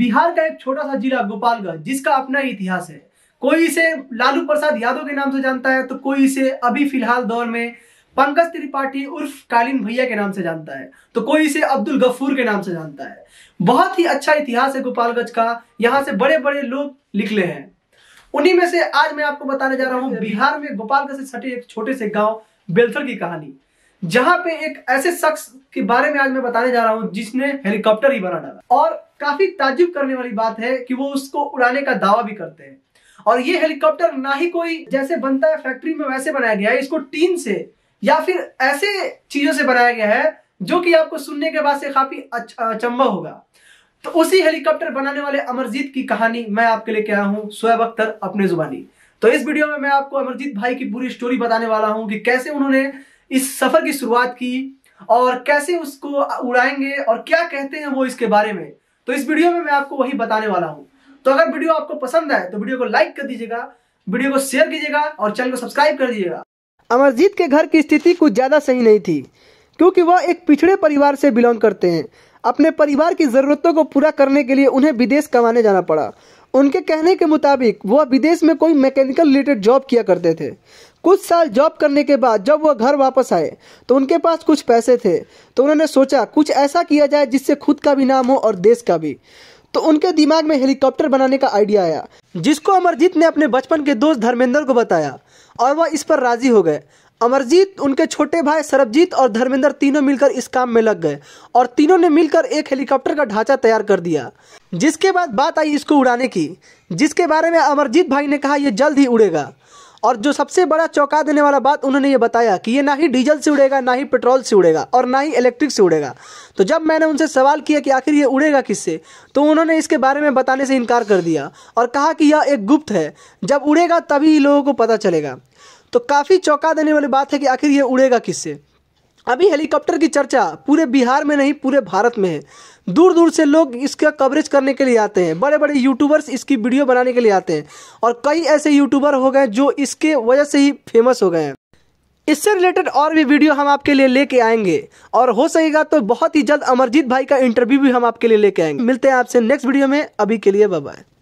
बिहार का एक छोटा सा जिला गोपालगंज जिसका अपना इतिहास है कोई इसे लालू प्रसाद यादव के नाम से जानता है तो कोई इसे अभी फिलहाल दौर में पंकज त्रिपाठी उर्फ कालीन भैया के नाम से जानता है तो कोई इसे अब्दुल गफूर के नाम से जानता है बहुत ही अच्छा इतिहास है गोपालगंज का यहाँ से बड़े बड़े लोग निकले हैं उन्हीं में से आज मैं आपको बताने जा रहा हूँ बिहार में गोपालगंज से सटे एक छोटे से गाँव बेलथर की कहानी जहां पे एक ऐसे शख्स के बारे में आज मैं बताने जा रहा हूं जिसने हेलीकॉप्टर ही बना डाला और काफी ताजुब करने वाली बात है कि वो उसको उड़ाने का दावा भी करते हैं और ये हेलीकॉप्टर ना ही कोई जैसे बनता है फैक्ट्री में वैसे बनाया गया है इसको टीन से या फिर ऐसे चीजों से बनाया गया है जो कि आपको सुनने के बाद से काफी अचंबा होगा तो उसी हेलीकॉप्टर बनाने वाले अमरजीत की कहानी मैं आपके लिए क्या हूँ शोएब अख्तर अपने जुबानी तो इस वीडियो में मैं आपको अमरजीत भाई की पूरी स्टोरी बताने वाला हूँ कि कैसे उन्होंने इस सफर की शुरुआत की और कैसे उसको उड़ाएंगे और क्या कहते हैं वो इसके बारे में तो इस वीडियो में मैं आपको वही बताने वाला हूँ तो अगर वीडियो आपको पसंद आए तो वीडियो को लाइक कर दीजिएगा वीडियो को शेयर कीजिएगा और चैनल को सब्सक्राइब कर दीजिएगा अमरजीत के घर की स्थिति कुछ ज़्यादा सही नहीं थी क्योंकि वह एक पिछड़े परिवार से बिलोंग करते हैं अपने परिवार की ज़रूरतों को पूरा करने के लिए उन्हें विदेश कमाने जाना पड़ा उनके कहने के मुताबिक वह विदेश में कोई मैकेनिकल रिलेटेड जॉब किया करते थे कुछ साल जॉब करने के बाद जब वह घर वापस आए तो उनके पास कुछ पैसे थे तो उन्होंने सोचा कुछ ऐसा किया जाए जिससे खुद का भी नाम हो और देश का भी तो उनके दिमाग में हेलीकॉप्टर बनाने का आइडिया आया जिसको अमरजीत ने अपने बचपन के दोस्त धर्मेंद्र को बताया और वह इस पर राजी हो गए अमरजीत उनके छोटे भाई सरबजीत और धर्मेंद्र तीनों मिलकर इस काम में लग गए और तीनों ने मिलकर एक हेलीकॉप्टर का ढांचा तैयार कर दिया जिसके बाद बात आई इसको उड़ाने की जिसके बारे में अमरजीत भाई ने कहा यह जल्द ही उड़ेगा और जो सबसे बड़ा चौंका देने वाला बात उन्होंने ये बताया कि ये ना ही डीजल से उड़ेगा ना ही पेट्रोल से उड़ेगा और ना ही इलेक्ट्रिक से उड़ेगा तो जब मैंने उनसे सवाल किया कि आखिर ये उड़ेगा किससे तो उन्होंने इसके बारे में बताने से इनकार कर दिया और कहा कि यह एक गुप्त है जब उड़ेगा तभी लोगों को पता चलेगा तो काफ़ी चौंका देने वाली बात है कि आखिर ये उड़ेगा किससे अभी हेलीकॉप्टर की चर्चा पूरे बिहार में नहीं पूरे भारत में है दूर दूर से लोग इसका कवरेज करने के लिए आते हैं बड़े बड़े यूट्यूबर्स इसकी वीडियो बनाने के लिए आते हैं और कई ऐसे यूट्यूबर हो गए जो इसके वजह से ही फेमस हो गए हैं इससे रिलेटेड और भी वीडियो हम आपके लिए लेके आएंगे और हो सकेगा तो बहुत ही जल्द अमरजीत भाई का इंटरव्यू भी हम आपके लिए लेके आएंगे मिलते हैं आपसे नेक्स्ट वीडियो में अभी के लिए बाय